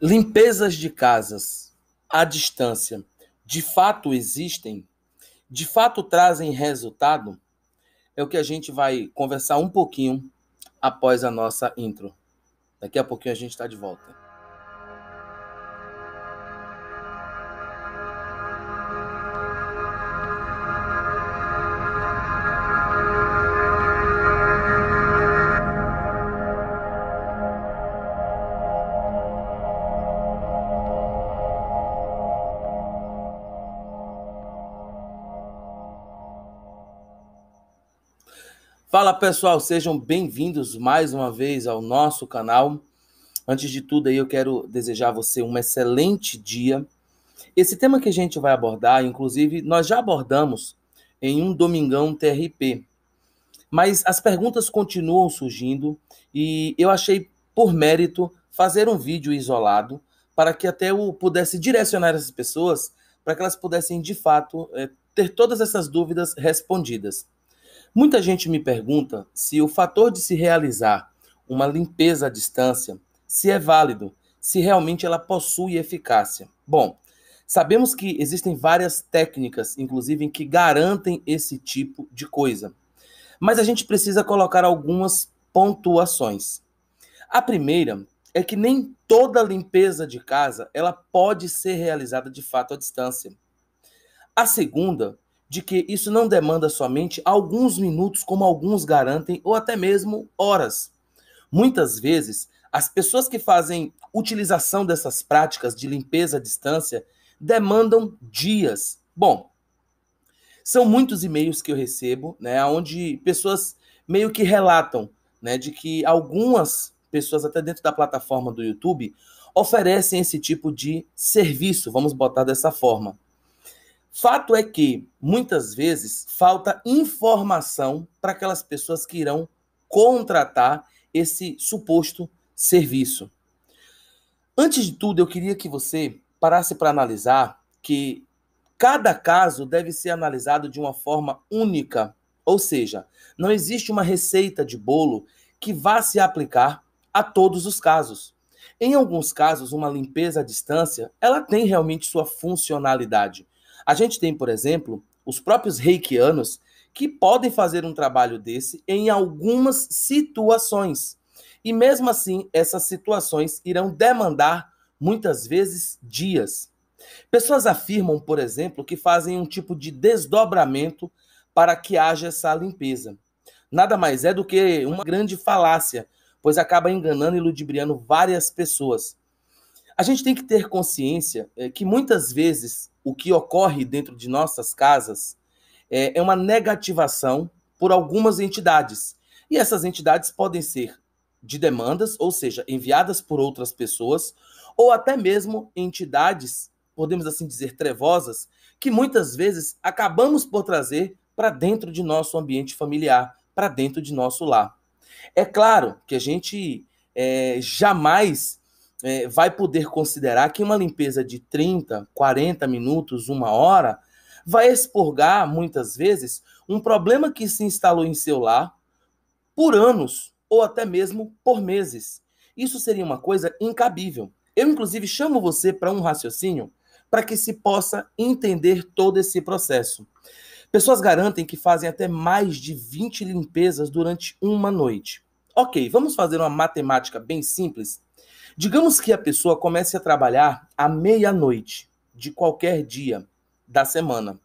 Limpezas de casas à distância de fato existem? De fato trazem resultado? É o que a gente vai conversar um pouquinho após a nossa intro. Daqui a pouquinho a gente está de volta. Fala pessoal, sejam bem-vindos mais uma vez ao nosso canal. Antes de tudo, aí eu quero desejar a você um excelente dia. Esse tema que a gente vai abordar, inclusive, nós já abordamos em um Domingão TRP. Mas as perguntas continuam surgindo e eu achei por mérito fazer um vídeo isolado para que até eu pudesse direcionar essas pessoas para que elas pudessem de fato eh, ter todas essas dúvidas respondidas. Muita gente me pergunta se o fator de se realizar uma limpeza à distância se é válido, se realmente ela possui eficácia. Bom, sabemos que existem várias técnicas, inclusive, que garantem esse tipo de coisa. Mas a gente precisa colocar algumas pontuações. A primeira é que nem toda limpeza de casa ela pode ser realizada de fato à distância. A segunda de que isso não demanda somente alguns minutos, como alguns garantem, ou até mesmo horas. Muitas vezes, as pessoas que fazem utilização dessas práticas de limpeza à distância demandam dias. Bom, são muitos e-mails que eu recebo, né, onde pessoas meio que relatam, né, de que algumas pessoas até dentro da plataforma do YouTube oferecem esse tipo de serviço, vamos botar dessa forma. Fato é que, muitas vezes, falta informação para aquelas pessoas que irão contratar esse suposto serviço. Antes de tudo, eu queria que você parasse para analisar que cada caso deve ser analisado de uma forma única, ou seja, não existe uma receita de bolo que vá se aplicar a todos os casos. Em alguns casos, uma limpeza à distância, ela tem realmente sua funcionalidade. A gente tem, por exemplo, os próprios reikianos que podem fazer um trabalho desse em algumas situações. E mesmo assim, essas situações irão demandar muitas vezes dias. Pessoas afirmam, por exemplo, que fazem um tipo de desdobramento para que haja essa limpeza. Nada mais é do que uma grande falácia, pois acaba enganando e ludibriando várias pessoas. A gente tem que ter consciência eh, que muitas vezes o que ocorre dentro de nossas casas é, é, uma negativação por algumas entidades. E essas entidades podem ser de demandas, ou seja, enviadas por outras pessoas, ou até mesmo entidades, podemos assim dizer, trevosas, que muitas vezes acabamos por trazer para dentro de nosso ambiente familiar, para dentro de nosso lar. É claro que a gente é, jamais é, vai poder considerar que uma limpeza de 30, 40 minutos, uma hora, vai expurgar, muitas vezes, um problema que se instalou em seu lar por anos ou até mesmo por meses. Isso seria uma coisa incabível. Eu, inclusive, chamo você para um raciocínio para que se possa entender todo esse processo. Pessoas garantem que fazem até mais de 20 limpezas durante uma noite. Ok, vamos fazer uma matemática bem simples Digamos que a pessoa comece a trabalhar à meia-noite de qualquer dia da semana.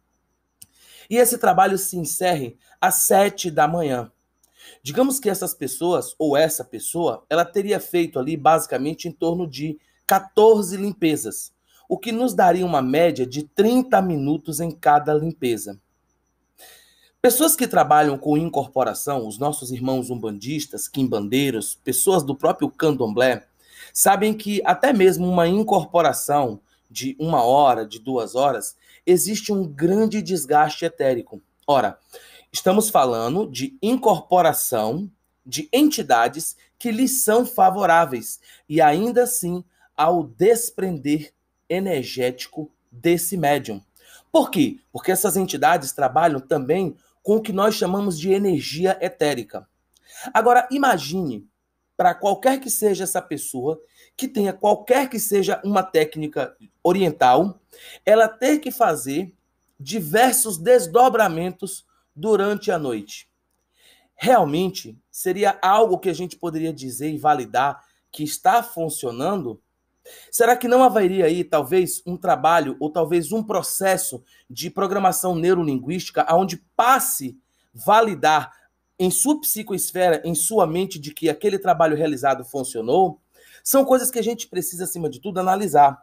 E esse trabalho se encerre às sete da manhã. Digamos que essas pessoas, ou essa pessoa, ela teria feito ali basicamente em torno de 14 limpezas, o que nos daria uma média de 30 minutos em cada limpeza. Pessoas que trabalham com incorporação, os nossos irmãos umbandistas, quimbandeiros, pessoas do próprio candomblé, sabem que até mesmo uma incorporação de uma hora, de duas horas, existe um grande desgaste etérico. Ora, estamos falando de incorporação de entidades que lhes são favoráveis e ainda assim ao desprender energético desse médium. Por quê? Porque essas entidades trabalham também com o que nós chamamos de energia etérica. Agora, imagine para qualquer que seja essa pessoa, que tenha qualquer que seja uma técnica oriental, ela ter que fazer diversos desdobramentos durante a noite. Realmente seria algo que a gente poderia dizer e validar que está funcionando? Será que não haveria aí talvez um trabalho ou talvez um processo de programação neurolinguística aonde passe validar em sua psicoesfera, em sua mente, de que aquele trabalho realizado funcionou, são coisas que a gente precisa, acima de tudo, analisar.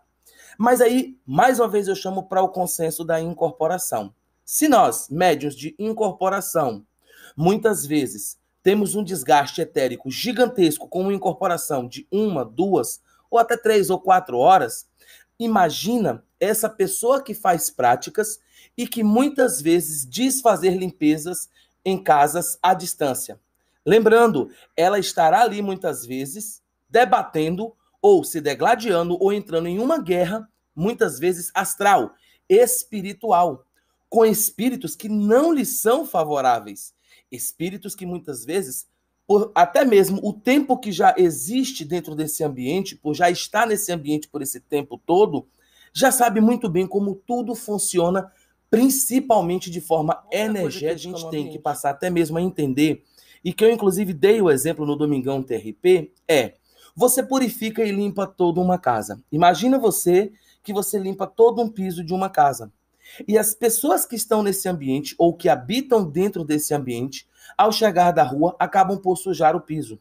Mas aí, mais uma vez, eu chamo para o consenso da incorporação. Se nós, médiuns de incorporação, muitas vezes temos um desgaste etérico gigantesco com uma incorporação de uma, duas ou até três ou quatro horas, imagina essa pessoa que faz práticas e que muitas vezes diz fazer limpezas em casas à distância. Lembrando, ela estará ali muitas vezes debatendo ou se degladiando ou entrando em uma guerra, muitas vezes astral, espiritual, com espíritos que não lhe são favoráveis, espíritos que muitas vezes por até mesmo o tempo que já existe dentro desse ambiente, por já estar nesse ambiente por esse tempo todo, já sabe muito bem como tudo funciona principalmente de forma energética, a gente tem que passar até mesmo a entender, e que eu inclusive dei o exemplo no Domingão TRP, é você purifica e limpa toda uma casa. Imagina você que você limpa todo um piso de uma casa. E as pessoas que estão nesse ambiente ou que habitam dentro desse ambiente, ao chegar da rua, acabam por sujar o piso.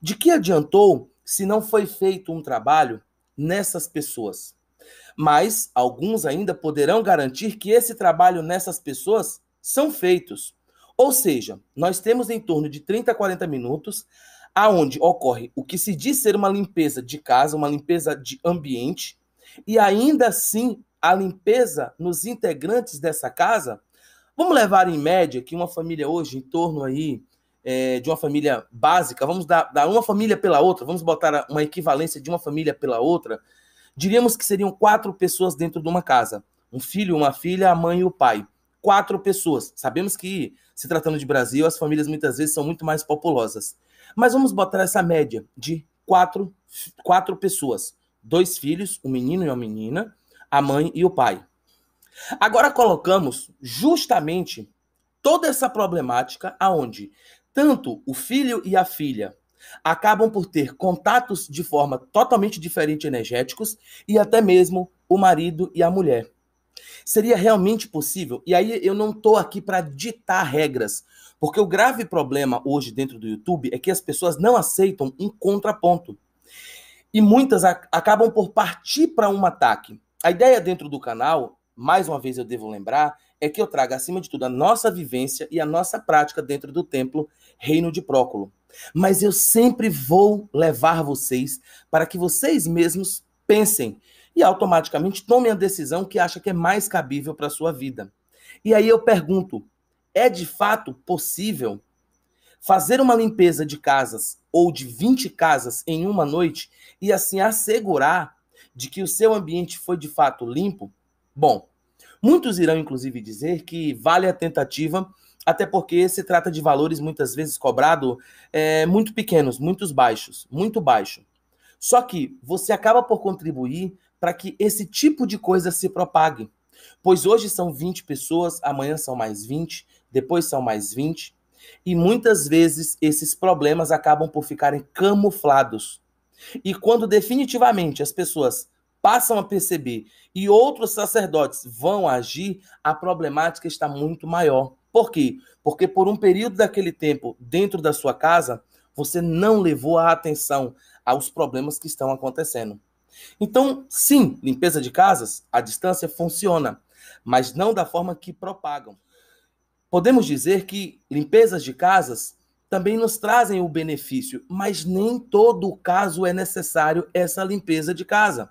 De que adiantou se não foi feito um trabalho nessas pessoas? mas alguns ainda poderão garantir que esse trabalho nessas pessoas são feitos. Ou seja, nós temos em torno de 30 a 40 minutos aonde ocorre o que se diz ser uma limpeza de casa, uma limpeza de ambiente, e ainda assim a limpeza nos integrantes dessa casa, vamos levar em média que uma família hoje, em torno aí é, de uma família básica, vamos dar, dar uma família pela outra, vamos botar uma equivalência de uma família pela outra, Diríamos que seriam quatro pessoas dentro de uma casa: um filho, uma filha, a mãe e o pai. Quatro pessoas. Sabemos que, se tratando de Brasil, as famílias muitas vezes são muito mais populosas. Mas vamos botar essa média de quatro, quatro pessoas: dois filhos, um menino e uma menina, a mãe e o pai. Agora colocamos justamente toda essa problemática aonde tanto o filho e a filha, acabam por ter contatos de forma totalmente diferente energéticos e até mesmo o marido e a mulher. Seria realmente possível? E aí eu não estou aqui para ditar regras, porque o grave problema hoje dentro do YouTube é que as pessoas não aceitam um contraponto. E muitas acabam por partir para um ataque. A ideia dentro do canal, mais uma vez eu devo lembrar, é que eu traga, acima de tudo, a nossa vivência e a nossa prática dentro do templo Reino de Próculo. Mas eu sempre vou levar vocês para que vocês mesmos pensem e automaticamente tomem a decisão que acha que é mais cabível para a sua vida. E aí eu pergunto: é de fato possível fazer uma limpeza de casas ou de 20 casas em uma noite e assim assegurar de que o seu ambiente foi de fato limpo? Bom, Muitos irão, inclusive, dizer que vale a tentativa, até porque se trata de valores muitas vezes cobrados é, muito pequenos, muito baixos, muito baixo. Só que você acaba por contribuir para que esse tipo de coisa se propague. Pois hoje são 20 pessoas, amanhã são mais 20, depois são mais 20. E muitas vezes esses problemas acabam por ficarem camuflados. E quando definitivamente as pessoas passam a perceber e outros sacerdotes vão agir, a problemática está muito maior. Por quê? Porque por um período daquele tempo, dentro da sua casa, você não levou a atenção aos problemas que estão acontecendo. Então, sim, limpeza de casas a distância funciona, mas não da forma que propagam. Podemos dizer que limpezas de casas também nos trazem o benefício, mas nem todo caso é necessário essa limpeza de casa.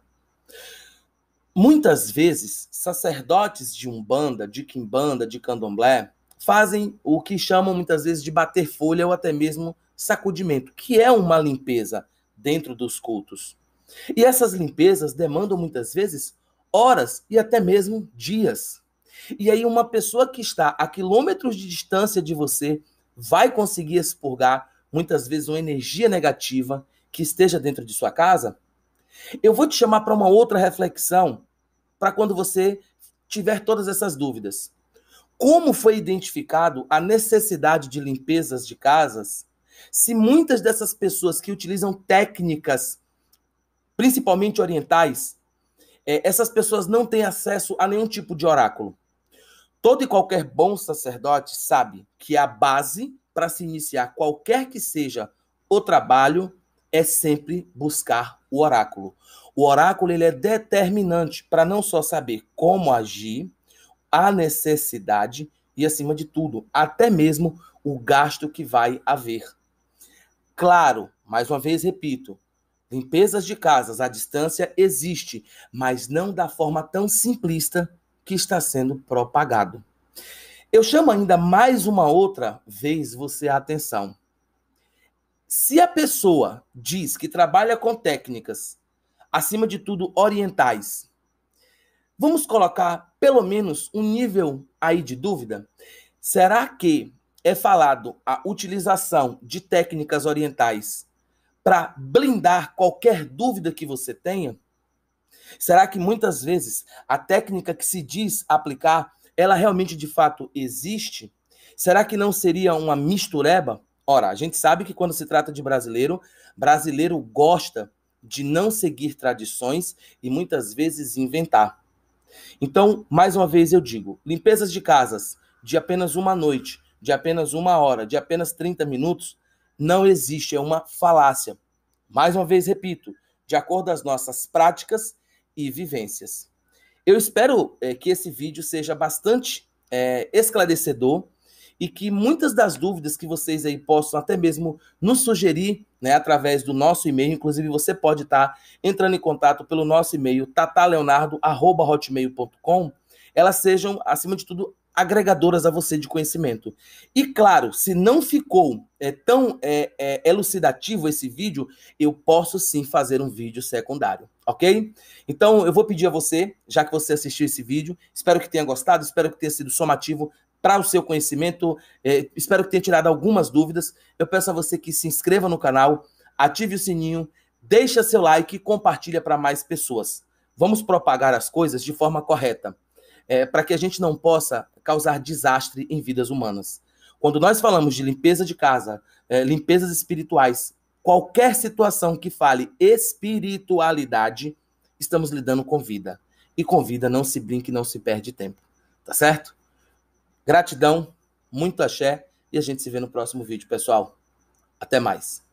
Muitas vezes, sacerdotes de umbanda, de quimbanda, de candomblé, fazem o que chamam muitas vezes de bater folha ou até mesmo sacudimento, que é uma limpeza dentro dos cultos. E essas limpezas demandam muitas vezes horas e até mesmo dias. E aí, uma pessoa que está a quilômetros de distância de você vai conseguir expurgar muitas vezes uma energia negativa que esteja dentro de sua casa? Eu vou te chamar para uma outra reflexão para quando você tiver todas essas dúvidas. Como foi identificado a necessidade de limpezas de casas? Se muitas dessas pessoas que utilizam técnicas, principalmente orientais, é, essas pessoas não têm acesso a nenhum tipo de oráculo. Todo e qualquer bom sacerdote sabe que a base para se iniciar qualquer que seja o trabalho é sempre buscar o oráculo. O oráculo ele é determinante para não só saber como agir, a necessidade e, acima de tudo, até mesmo o gasto que vai haver. Claro, mais uma vez repito, limpezas de casas à distância existe, mas não da forma tão simplista que está sendo propagado. Eu chamo ainda mais uma outra vez você a atenção. Se a pessoa diz que trabalha com técnicas, acima de tudo orientais, vamos colocar pelo menos um nível aí de dúvida? Será que é falado a utilização de técnicas orientais para blindar qualquer dúvida que você tenha? Será que muitas vezes a técnica que se diz aplicar, ela realmente de fato existe? Será que não seria uma mistureba? Ora, a gente sabe que quando se trata de brasileiro, brasileiro gosta de não seguir tradições e muitas vezes inventar. Então, mais uma vez eu digo: limpezas de casas de apenas uma noite, de apenas uma hora, de apenas 30 minutos, não existe, é uma falácia. Mais uma vez repito, de acordo às nossas práticas e vivências. Eu espero é, que esse vídeo seja bastante é, esclarecedor e que muitas das dúvidas que vocês aí possam até mesmo nos sugerir, né, através do nosso e-mail, inclusive você pode estar tá entrando em contato pelo nosso e-mail tataleonardo@hotmail.com, elas sejam acima de tudo agregadoras a você de conhecimento. E claro, se não ficou é, tão é, é, elucidativo esse vídeo, eu posso sim fazer um vídeo secundário, ok? Então eu vou pedir a você, já que você assistiu esse vídeo, espero que tenha gostado, espero que tenha sido somativo para o seu conhecimento. É, espero que tenha tirado algumas dúvidas. Eu peço a você que se inscreva no canal, ative o sininho, deixa seu like e compartilha para mais pessoas. Vamos propagar as coisas de forma correta, é, para que a gente não possa causar desastre em vidas humanas. Quando nós falamos de limpeza de casa, é, limpezas espirituais, qualquer situação que fale espiritualidade, estamos lidando com vida. E com vida não se brinque, não se perde tempo. Tá certo? Gratidão, muito axé e a gente se vê no próximo vídeo, pessoal. Até mais.